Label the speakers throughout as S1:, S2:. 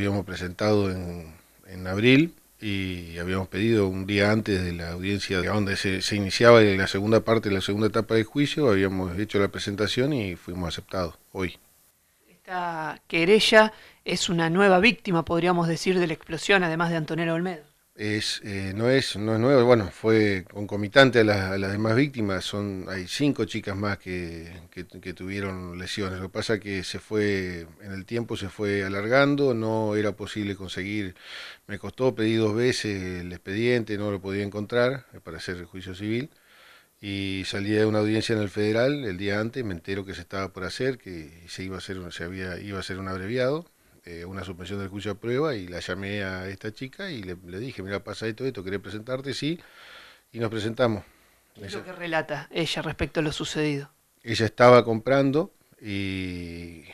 S1: habíamos presentado en, en abril y habíamos pedido un día antes de la audiencia donde se, iniciaba la segunda parte, la segunda etapa del juicio, habíamos hecho la presentación y fuimos aceptados hoy.
S2: Esta querella es una nueva víctima, podríamos decir, de la explosión, además de Antonella Olmedo
S1: es, eh, no, es, no es nuevo, bueno, fue concomitante a, las demás víctimas, son, hay cinco chicas más que, tuvieron lesiones, lo que pasa que se fue, en el tiempo se fue alargando, no era posible conseguir, me costó, pedí dos veces el expediente, no lo podía encontrar para hacer el juicio civil, y salí de una audiencia en el federal el día antes, me entero que se estaba por hacer, que se iba a hacer, se había, iba a hacer un abreviado, eh, una suspensión del juicio a prueba y la llamé a esta chica y le, dije, mira, pasa esto, esto, quería presentarte? Sí, y nos presentamos. ¿Qué es lo que relata ella respecto a lo sucedido? Ella estaba comprando y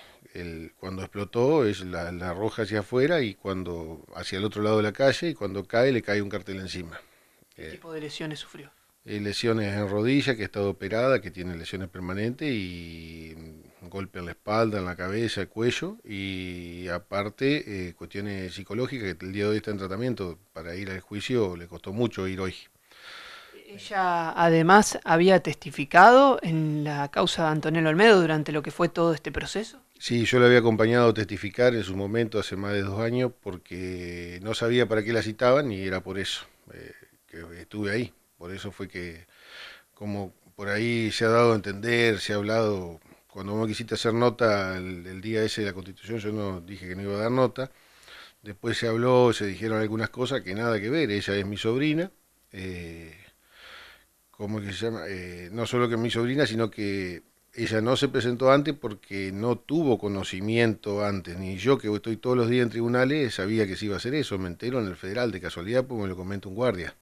S1: cuando explotó es la, la roja hacia afuera y cuando hacia el otro lado de la calle y cuando cae le cae un cartel encima. ¿Qué eh,
S2: tipo de lesiones sufrió?
S1: Eh, lesiones en rodilla, que ha estado operada, que tiene lesiones permanentes y golpe en la espalda, en la cabeza, el cuello y aparte eh, cuestiones psicológicas que el día de hoy está en tratamiento. Para ir al juicio le costó mucho ir hoy.
S2: Ella además había testificado en la causa de Antonello Olmedo durante lo que fue todo este proceso.
S1: Sí, yo la había acompañado a testificar en su momento hace más de dos años porque no sabía para qué la citaban y era por eso eh, que estuve ahí. Por eso fue que, como por ahí se ha dado a entender, se ha hablado, cuando vos quisiste hacer nota el, día ese de la constitución, yo no dije que no iba a dar nota. Después se habló, se dijeron algunas cosas que nada que ver. Ella es mi sobrina. Eh, ¿Cómo que se llama? Eh, no solo que es mi sobrina, sino que ella no se presentó antes porque no tuvo conocimiento antes. Ni yo, que estoy todos los días en tribunales, sabía que se iba a hacer eso. Me entero en el federal de casualidad, pues me lo comenta un guardia.